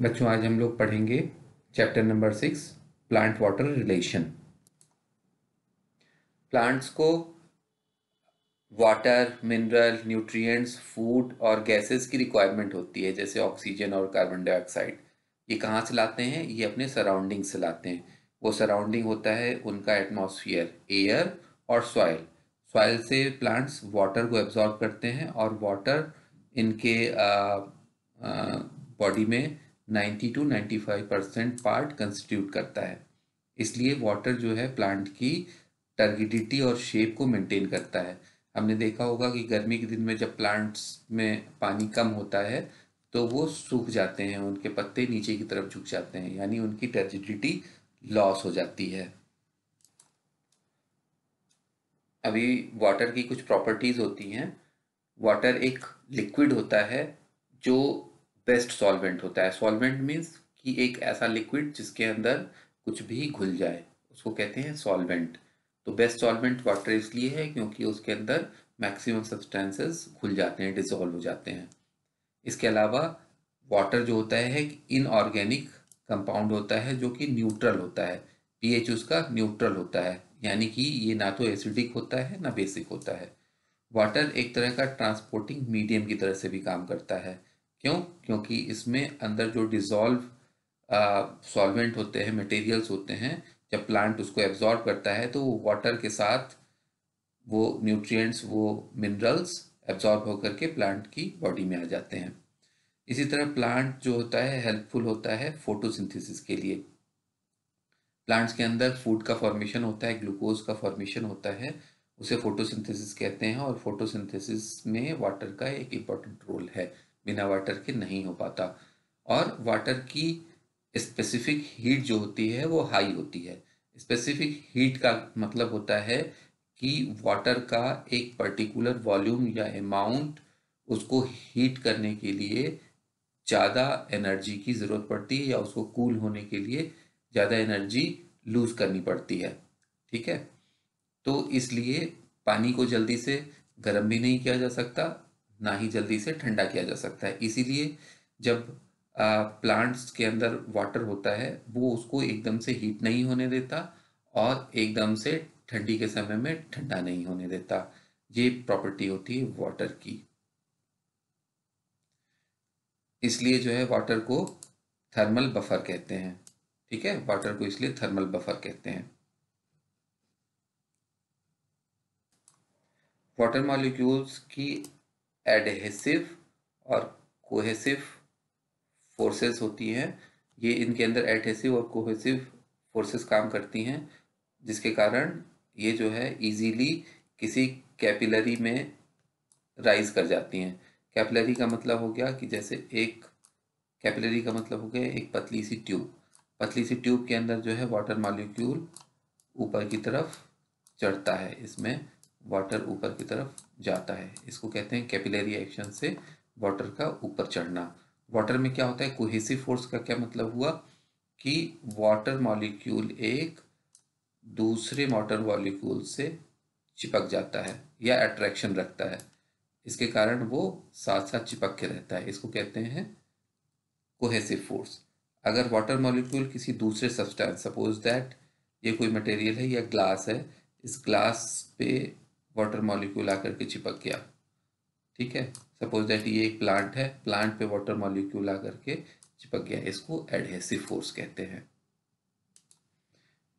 बच्चों आज हम लोग पढ़ेंगे chapter number six plant water relation plants को वाटर मिनरल न्यूट्रिएंट्स फूड और गैसेस की रिक्वायरमेंट होती है जैसे ऑक्सीजन और कार्बन डाइऑक्साइड ये कहाँ से लाते हैं ये अपने सराउंडिंग से लाते हैं वो सराउंडिंग होता है उनका एटमोसफियर एयर और सॉयल सॉयल से प्लांट्स वाटर को एब्जॉर्ब करते हैं और वाटर इनके बॉडी में ninety two ninety five percent part constitute करता है इसलिए वाटर जो है प्लांट की टर्गिडिटी और शेप को मेंटेन करता है हमने देखा होगा कि गर्मी के दिन में जब प्लांट्स में पानी कम होता है तो वो सूख जाते हैं उनके पत्ते नीचे की तरफ झुक जाते हैं यानी उनकी टर्जिडिटी लॉस हो जाती है अभी वाटर की कुछ प्रॉपर्टीज़ होती हैं वाटर एक लिक्विड होता है जो बेस्ट सॉल्वेंट होता है सॉल्वेंट मीन्स कि एक ऐसा लिक्विड जिसके अंदर कुछ भी घुल जाए उसको कहते हैं सॉल्वेंट तो बेस्ट सॉल्वेंट वाटर इसलिए है क्योंकि उसके अंदर मैक्सिमम सब्सटेंसेस घुल जाते हैं डिजॉल्व हो जाते हैं इसके अलावा वाटर जो होता है इनऑर्गेनिक कंपाउंड होता है जो कि न्यूट्रल होता है पी उसका न्यूट्रल होता है यानी कि ये ना तो एसिडिक होता है ना बेसिक होता है वाटर एक तरह का ट्रांसपोर्टिंग मीडियम की तरह से भी काम करता है क्यों क्योंकि इसमें अंदर जो डिजॉल्व सॉल्वेंट होते हैं मटेरियल्स होते हैं जब प्लांट उसको एब्जॉर्ब करता है तो वो वाटर के साथ वो न्यूट्रिएंट्स वो मिनरल्स एब्जॉर्ब होकर के प्लांट की बॉडी में आ जाते हैं इसी तरह प्लांट जो होता है हेल्पफुल होता है फोटोसिंथेसिस के लिए प्लांट्स के अंदर फूड का फॉर्मेशन होता है ग्लूकोज का फॉर्मेशन होता है उसे फोटोसिंथेसिस कहते हैं और फोटोसिंथेसिस में वाटर का एक इम्पॉर्टेंट रोल है बिना वाटर के नहीं हो पाता और वाटर की स्पेसिफिक हीट जो होती है वो हाई होती है स्पेसिफिक हीट का मतलब होता है कि वाटर का एक पर्टिकुलर वॉल्यूम या अमाउंट उसको हीट करने के लिए ज़्यादा एनर्जी की ज़रूरत पड़ती है या उसको कूल होने के लिए ज़्यादा एनर्जी लूज़ करनी पड़ती है ठीक है तो इसलिए पानी को जल्दी से गर्म भी नहीं किया जा सकता ना ही जल्दी से ठंडा किया जा सकता है इसीलिए जब प्लांट्स के अंदर वाटर होता है वो उसको एकदम से हीट नहीं होने देता और एकदम से ठंडी के समय में ठंडा नहीं होने देता ये प्रॉपर्टी होती है वाटर की इसलिए जो है वाटर को थर्मल बफर कहते हैं ठीक है वाटर को इसलिए थर्मल बफर कहते हैं वाटर मॉलिक्यूल्स की एडहेसिव और कोहेसिव फोर्सेस होती हैं ये इनके अंदर एडहेसिव और कोहेसिव फोर्सेस काम करती हैं जिसके कारण ये जो है इजीली किसी कैपिलरी में राइज कर जाती हैं कैपिलरी का मतलब हो गया कि जैसे एक कैपिलरी का मतलब हो गया एक पतली सी ट्यूब पतली सी ट्यूब के अंदर जो है वाटर मालिक्यूल ऊपर की तरफ चढ़ता है इसमें वाटर ऊपर की तरफ जाता है इसको कहते हैं कैपिलरी एक्शन से वाटर का ऊपर चढ़ना वाटर में क्या होता है कोहेसिव फोर्स का क्या मतलब हुआ कि वाटर मॉलिक्यूल एक दूसरे वाटर मॉलिक्यूल से चिपक जाता है या अट्रैक्शन रखता है इसके कारण वो साथ साथ चिपक के रहता है इसको कहते हैं कोहेसिव फोर्स अगर वाटर मॉलिक्यूल किसी दूसरे सब्सटेंस सपोज दैट ये कोई मटेरियल है या ग्लास है इस ग्लास पे वाटर मॉलिक्यूल आकर के चिपक गया ठीक है सपोज दैट ये एक प्लांट है प्लांट पे वाटर मॉलिक्यूल आकर के चिपक गया इसको एडहेसिव फोर्स कहते हैं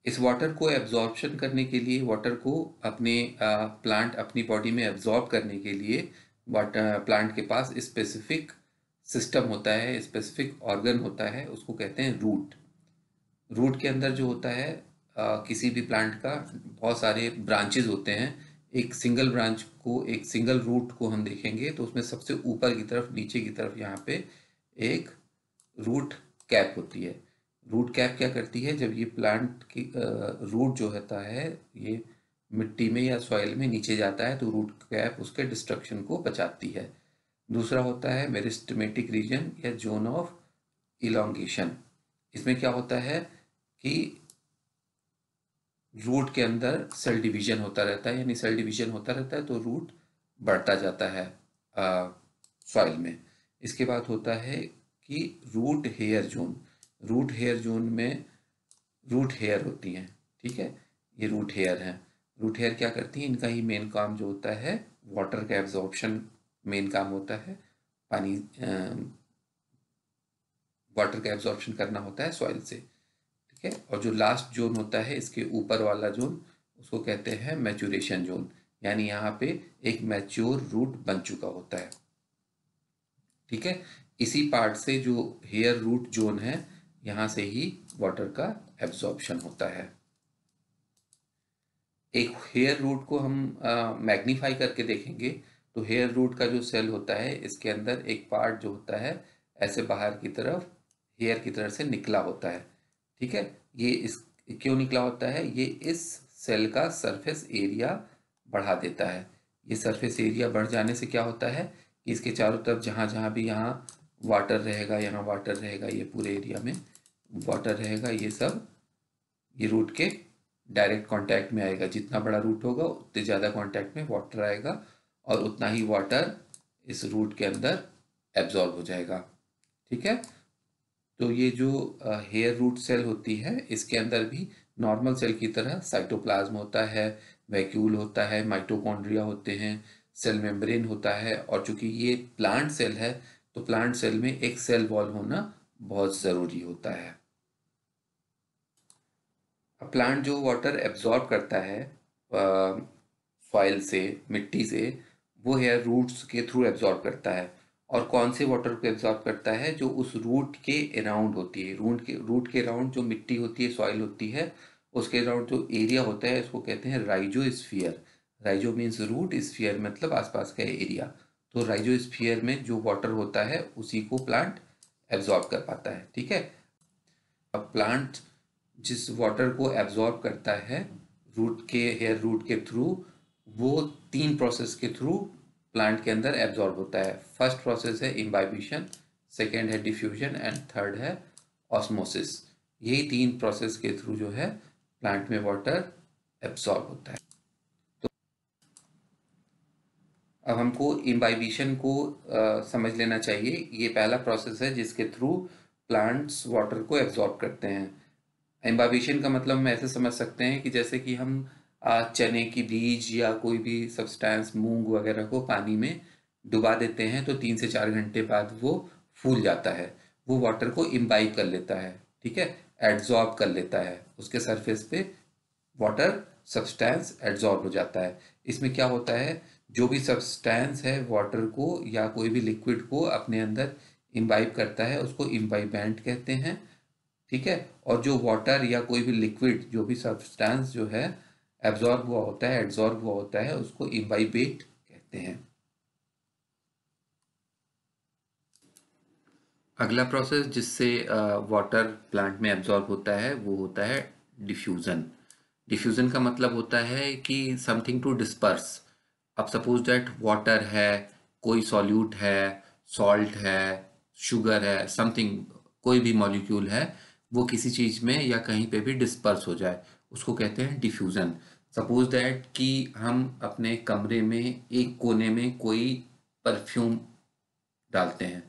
इस वाटर को एब्जॉर्बन करने के लिए वाटर को अपने प्लांट अपनी बॉडी में एब्जॉर्ब करने के लिए वाटर प्लांट के पास स्पेसिफिक सिस्टम होता है स्पेसिफिक ऑर्गन होता है उसको कहते हैं रूट रूट के अंदर जो होता है आ, किसी भी प्लांट का बहुत सारे ब्रांचेज होते हैं एक सिंगल ब्रांच को एक सिंगल रूट को हम देखेंगे तो उसमें सबसे ऊपर की तरफ नीचे की तरफ यहाँ पे एक रूट कैप होती है रूट कैप क्या करती है जब ये प्लांट की रूट जो होता है ये मिट्टी में या सॉइल में नीचे जाता है तो रूट कैप उसके डिस्ट्रक्शन को बचाती है दूसरा होता है मेरिस्टमेटिक रीजन या जोन ऑफ इलोंगेशन इसमें क्या होता है कि रूट के अंदर सेल डिवीजन होता रहता है यानी सेल डिवीजन होता रहता है तो रूट बढ़ता जाता है सॉइल में इसके बाद होता है कि root hair zone root hair zone में रूट हेयर होती हैं ठीक है ये रूट हेयर हैं रूट हेयर क्या करती हैं इनका ही मेन काम जो होता है वाटर का एब्जॉर्प्शन मेन काम होता है पानी वाटर का एब्जॉर्प्शन करना होता है सॉइल से ठीक है और जो लास्ट जोन होता है इसके ऊपर वाला जोन उसको कहते हैं मैचुरेशन जोन यानी यहाँ पे एक मैच्योर रूट बन चुका होता है ठीक है इसी पार्ट से जो हेयर रूट जोन है यहाँ से ही वाटर का एब्जॉर्प्शन होता है एक हेयर रूट को हम मैग्नीफाई करके देखेंगे तो हेयर रूट का जो सेल होता है इसके अंदर एक पार्ट जो होता है ऐसे बाहर की तरफ हेयर की तरफ से निकला होता है ठीक है ये इस क्यों निकला होता है ये इस सेल का सरफेस एरिया बढ़ा देता है ये सरफेस एरिया बढ़ जाने से क्या होता है कि इसके चारों तरफ जहाँ जहाँ भी यहाँ वाटर रहेगा यहाँ वाटर रहेगा ये पूरे एरिया में वाटर रहेगा ये सब ये रूट के डायरेक्ट कांटेक्ट में आएगा जितना बड़ा रूट होगा उतने ज़्यादा कांटेक्ट में वाटर आएगा और उतना ही वाटर इस रूट के अंदर एब्जॉर्ब हो जाएगा ठीक है तो ये जो हेयर रूट सेल होती है इसके अंदर भी नॉर्मल सेल की तरह साइटोप्लाज्म होता है वैक्यूल होता है माइटोकॉन्ड्रिया होते हैं सेल मेम्ब्रेन होता है और चूंकि ये प्लांट सेल है तो प्लांट सेल में एक सेल वॉल होना बहुत ज़रूरी होता है प्लांट जो वाटर एब्जॉर्ब करता है सॉइल से मिट्टी से वो हेयर रूट्स के थ्रू एब्जॉर्ब करता है और कौन से वाटर को एब्जॉर्ब करता है जो उस रूट के अराउंड होती है रूट के रूट के अराउंड जो मिट्टी होती है सॉइल होती है उसके अराउंड जो एरिया होता है उसको कहते हैं राइजो स्फियर राइजो मीन्स रूट स्फियर मतलब आसपास का एरिया तो राइजो स्फियर में जो वाटर होता है उसी को प्लांट एब्जॉर्ब कर पाता है ठीक है अब प्लांट जिस वाटर को एब्जॉर्ब करता है रूट के हेयर रूट के थ्रू वो तीन प्रोसेस के थ्रू प्लांट के अंदर एब्जॉर्ब होता है फर्स्ट प्रोसेस है इम्बाइबिशन सेकेंड है डिफ्यूजन एंड थर्ड है ऑस्मोसिस यही तीन प्रोसेस के थ्रू जो है प्लांट में वाटर एब्जॉर्ब होता है तो अब हमको इम्बाइबिशन को आ, समझ लेना चाहिए ये पहला प्रोसेस है जिसके थ्रू प्लांट्स वाटर को एब्जॉर्ब करते हैं इम्बाइबिशन का मतलब हम ऐसे समझ सकते हैं कि जैसे कि हम चने की बीज या कोई भी सब्सटेंस मूंग वगैरह को पानी में डुबा देते हैं तो तीन से चार घंटे बाद वो फूल जाता है वो वाटर को इम्बाइब कर लेता है ठीक है एड्जॉर्ब कर लेता है उसके सरफेस पे वाटर सब्सटेंस एड्जॉर्ब हो जाता है इसमें क्या होता है जो भी सब्सटेंस है वाटर को या कोई भी लिक्विड को अपने अंदर इम्बाइब करता है उसको इम्बाइबेंट कहते हैं ठीक है और जो वाटर या कोई भी लिक्विड जो भी सब्सटेंस जो है एब्जॉर्ब हुआ होता है एब्जॉर्ब हुआ होता है उसको इम्बाइबेट कहते हैं अगला प्रोसेस जिससे वाटर प्लांट में एब्जॉर्ब होता है वो होता है डिफ्यूज़न डिफ्यूज़न का मतलब होता है कि समथिंग टू डिस्पर्स अब सपोज दैट वाटर है कोई सॉल्यूट है सॉल्ट है शुगर है समथिंग कोई भी मॉलिक्यूल है वो किसी चीज़ में या कहीं पे भी डिस्पर्स हो जाए उसको कहते हैं डिफ्यूज़न सपोज दैट कि हम अपने कमरे में एक कोने में कोई परफ्यूम डालते हैं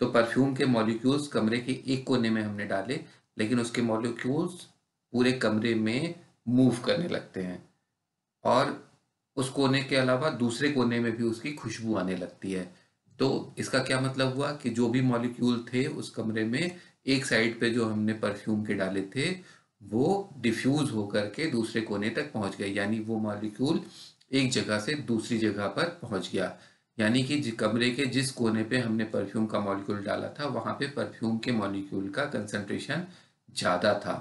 तो परफ्यूम के मॉलिक्यूल्स कमरे के एक कोने में हमने डाले लेकिन उसके मॉलिक्यूल्स पूरे कमरे में मूव करने लगते हैं और उस कोने के अलावा दूसरे कोने में भी उसकी खुशबू आने लगती है तो इसका क्या मतलब हुआ कि जो भी मॉलिक्यूल थे उस कमरे में एक साइड पे जो हमने परफ्यूम के डाले थे वो डिफ्यूज होकर के दूसरे कोने तक पहुंच गए यानी वो मॉलिक्यूल एक जगह से दूसरी जगह पर पहुंच गया यानी कि कमरे के जिस कोने पे हमने परफ्यूम का मॉलिक्यूल डाला था वहाँ पे परफ्यूम के मॉलिक्यूल का कंसंट्रेशन ज़्यादा था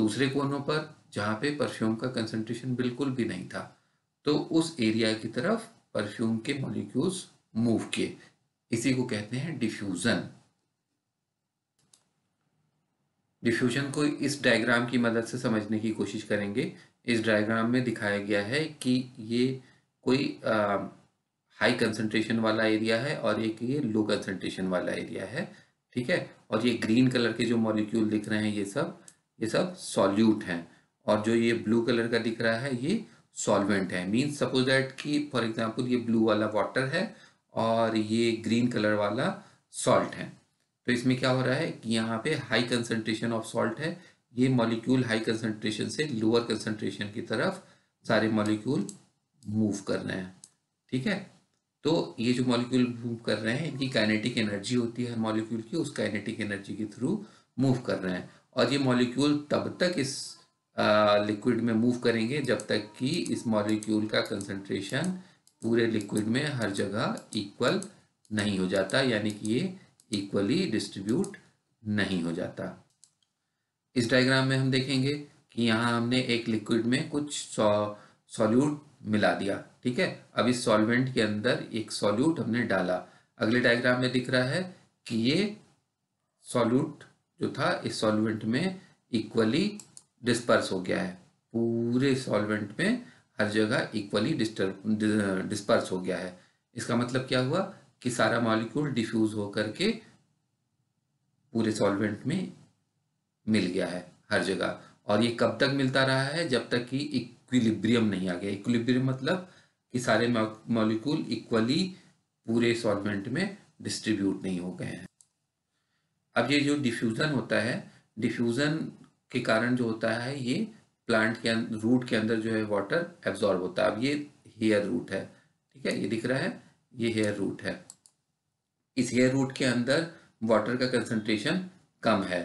दूसरे कोनों पर जहाँ पे परफ्यूम का कंसंट्रेशन बिल्कुल भी नहीं था तो उस एरिया की तरफ परफ्यूम के मॉलिक्यूल्स मूव किए इसी को कहते हैं डिफ्यूज़न डिफ्यूजन को इस डायग्राम की मदद से समझने की कोशिश करेंगे इस डायग्राम में दिखाया गया है कि ये कोई हाई कंसंट्रेशन वाला एरिया है और एक ये लो कंसंट्रेशन वाला एरिया है ठीक है और ये ग्रीन कलर के जो मॉलिक्यूल दिख रहे हैं ये सब ये सब सॉल्यूट हैं और जो ये ब्लू कलर का दिख रहा है ये सॉल्वेंट है मीन्स सपोज दैट कि फॉर एग्जांपल ये ब्लू वाला वाटर है और ये ग्रीन कलर वाला सॉल्ट है तो इसमें क्या हो रहा है कि यहाँ पे हाई कंसंट्रेशन ऑफ सॉल्ट है ये मॉलिक्यूल हाई कंसनट्रेशन से लोअर कंसंट्रेशन की तरफ सारे मॉलिक्यूल मूव कर रहे हैं ठीक है तो ये जो मॉलिक्यूल मूव कर रहे हैं इनकी काइनेटिक एनर्जी होती है मॉलिक्यूल की उस काइनेटिक एनर्जी के थ्रू मूव कर रहे हैं और ये मॉलिक्यूल तब तक इस लिक्विड में मूव करेंगे जब तक कि इस मॉलिक्यूल का कंसंट्रेशन पूरे लिक्विड में हर जगह इक्वल नहीं हो जाता यानी कि ये इक्वली डिस्ट्रीब्यूट नहीं हो जाता इस डायग्राम में हम देखेंगे कि यहाँ हमने एक लिक्विड में कुछ सॉल्यूट मिला दिया ठीक है अब इस सॉल्वेंट के अंदर एक सॉल्यूट हमने डाला अगले डायग्राम में दिख रहा है कि ये सॉल्यूट जो था इस सॉल्वेंट में इक्वली डिस्पर्स हो गया है पूरे सॉल्वेंट में हर जगह इक्वली डिस्टर्ब डिस्पर्स हो गया है इसका मतलब क्या हुआ कि सारा मॉलिक्यूल डिफ्यूज होकर के पूरे सॉल्वेंट में मिल गया है हर जगह और ये कब तक मिलता रहा है जब तक कि इक्विलिब्रियम नहीं आ गया इक्विलिब्रियम मतलब कि सारे मॉलिक्यूल इक्वली पूरे सॉल्वेंट में डिस्ट्रीब्यूट नहीं हो गए हैं अब ये जो डिफ्यूज़न होता है डिफ्यूज़न के कारण जो होता है ये प्लांट के रूट अं-, के अंदर जो है वाटर एब्जॉर्ब होता है अब ये हेयर रूट है ठीक है ये दिख रहा है ये हेयर रूट है इस हेयर रूट के अंदर वाटर का कंसनट्रेशन कम है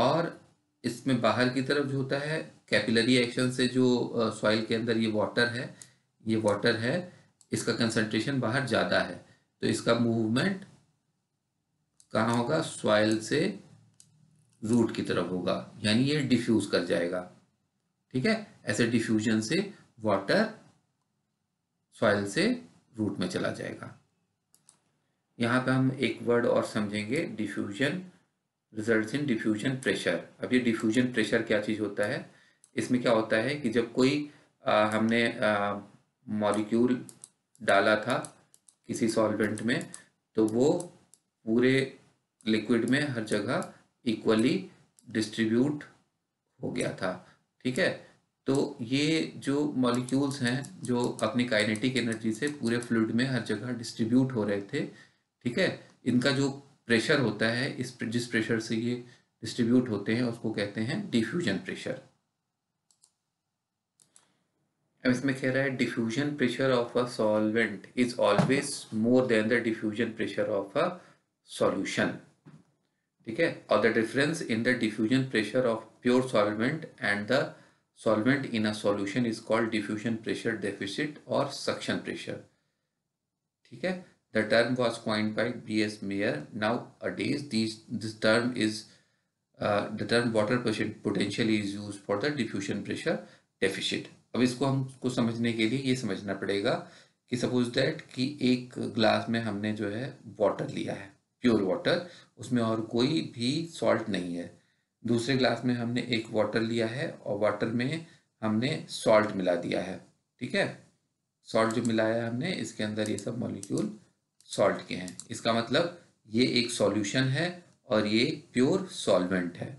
और इसमें बाहर की तरफ जो होता है कैपिलरी एक्शन से जो सॉइल के अंदर ये वाटर है ये वाटर है इसका कंसनट्रेशन बाहर ज़्यादा है तो इसका मूवमेंट कहाँ होगा सॉइल से रूट की तरफ होगा यानी ये डिफ्यूज कर जाएगा ठीक है ऐसे डिफ्यूजन से वाटर सॉइल से रूट में चला जाएगा यहाँ का हम एक वर्ड और समझेंगे diffusion result in diffusion pressure अब ये डिफ्यूजन प्रेशर क्या चीज़ होता है इसमें क्या होता है कि जब कोई आ, हमने मॉलिक्यूल डाला था किसी सॉल्वेंट में तो वो पूरे लिक्विड में हर जगह इक्वली डिस्ट्रीब्यूट हो गया था ठीक है तो ये जो मॉलिक्यूल्स हैं जो अपनी काइनेटिक एनर्जी से पूरे फ्लूड में हर जगह डिस्ट्रीब्यूट हो रहे थे ठीक है इनका जो प्रेशर होता है इस जिस प्रेशर से ये डिस्ट्रीब्यूट होते हैं उसको कहते हैं डिफ्यूजन प्रेशर अब इसमें कह रहा है diffusion pressure of a solvent is always more than the diffusion pressure of a solution ठीक है और the difference in the diffusion pressure of pure solvent and the solvent in a solution is called diffusion pressure deficit और suction pressure ठीक है The term was coined by B.S. Mayer. Nowadays, these, this term is uh, the term water pressure potential is used for the diffusion pressure deficit. अब इसको हमको समझने के लिए ये समझना पड़ेगा कि सपोज that कि एक ग्लास में हमने जो है वाटर लिया है प्योर वाटर उसमें और कोई भी सॉल्ट नहीं है दूसरे ग्लास में हमने एक वाटर लिया है और वाटर में हमने सॉल्ट मिला दिया है ठीक है सॉल्ट जो मिलाया हमने इसके अंदर ये सब मॉलिक्यूल सॉल्ट के हैं इसका मतलब ये एक सॉल्यूशन है और ये प्योर सॉल्वेंट है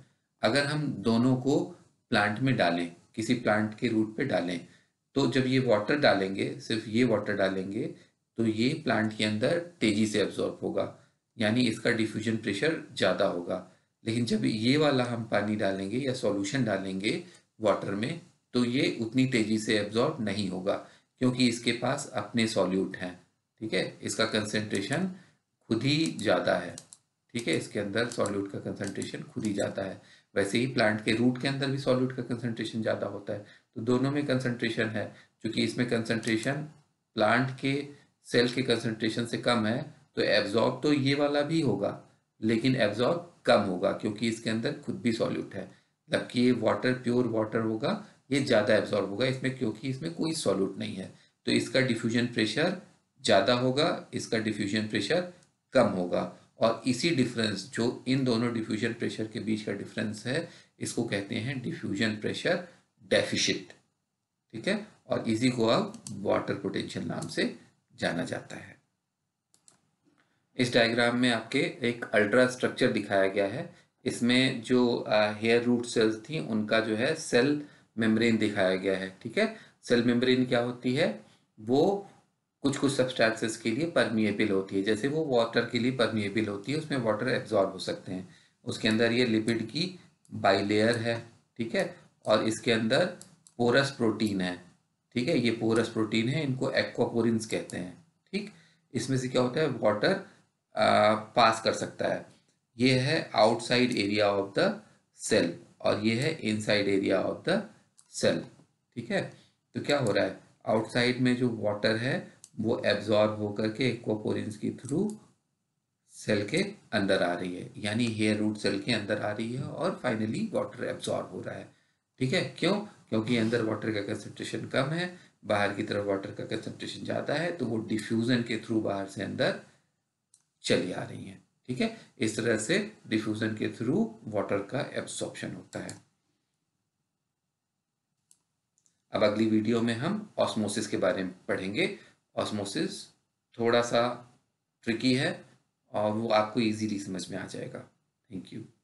अगर हम दोनों को प्लांट में डालें किसी प्लांट के रूट पे डालें तो जब ये वाटर डालेंगे सिर्फ ये वाटर डालेंगे तो ये प्लांट के अंदर तेज़ी से एब्जॉर्ब होगा यानी इसका डिफ्यूजन प्रेशर ज़्यादा होगा लेकिन जब ये वाला हम पानी डालेंगे या सॉल्यूशन डालेंगे वाटर में तो ये उतनी तेज़ी से एब्जॉर्ब नहीं होगा क्योंकि इसके पास अपने सॉल्यूट हैं ठीक है इसका कंसेंट्रेशन खुद ही ज़्यादा है ठीक है इसके अंदर सॉल्यूट का कंसेंट्रेशन खुद ही ज्यादा है वैसे ही प्लांट के रूट के अंदर भी सॉल्यूट का कंसेंट्रेशन ज़्यादा होता है तो दोनों में कंसेंट्रेशन है क्योंकि इसमें कंसेंट्रेशन प्लांट के सेल के कंसेंट्रेशन से कम है तो एब्जॉर्ब तो ये वाला भी होगा लेकिन एब्जॉर्ब कम होगा क्योंकि इसके अंदर खुद भी सॉल्यूट है जबकि ये वाटर प्योर वाटर होगा ये ज़्यादा एब्जॉर्ब होगा इसमें क्योंकि इसमें कोई सॉल्यूट नहीं है तो इसका डिफ्यूजन प्रेशर ज़्यादा होगा इसका डिफ्यूजन प्रेशर कम होगा और इसी डिफरेंस जो इन दोनों डिफ्यूजन प्रेशर के बीच का डिफरेंस है इसको कहते हैं डिफ्यूजन प्रेशर डेफिशिट ठीक है और इसी को अब वाटर पोटेंशियल नाम से जाना जाता है इस डायग्राम में आपके एक अल्ट्रा स्ट्रक्चर दिखाया गया है इसमें जो हेयर रूट सेल्स थी उनका जो है सेल मेम्ब्रेन दिखाया गया है ठीक है सेल मेम्ब्रेन क्या होती है वो कुछ कुछ सब्सटेंसेस के लिए परमिएबल होती है जैसे वो वाटर के लिए परमिएबल होती है उसमें वाटर एब्जॉर्ब हो सकते हैं उसके अंदर ये लिपिड की बाईलेयर है ठीक है और इसके अंदर पोरस प्रोटीन है ठीक है ये पोरस प्रोटीन है इनको एक्वापोरिन्स कहते हैं ठीक इसमें से क्या होता है वाटर पास कर सकता है ये है outside area of the cell और ये है inside area of the cell ठीक है तो क्या हो रहा है आउटसाइड में जो वाटर है वो एब्जॉर्ब होकर के एक्वापोरिन्स के थ्रू सेल के अंदर आ रही है यानी हेयर रूट सेल के अंदर आ रही है और फाइनली वाटर एब्जॉर्ब हो रहा है ठीक है क्यों क्योंकि अंदर वाटर का कंसनट्रेशन कम है बाहर की तरफ वाटर का कंसनट्रेशन ज़्यादा है तो वो डिफ्यूज़न के थ्रू बाहर से अंदर चली आ रही हैं ठीक है इस तरह से डिफ्यूज़न के थ्रू वाटर का एब्सॉर्प्शन होता है अब अगली वीडियो में हम ऑस्मोसिस के बारे में पढ़ेंगे ऑस्मोसिस थोड़ा सा ट्रिकी है और वो आपको इजीली समझ में आ जाएगा थैंक यू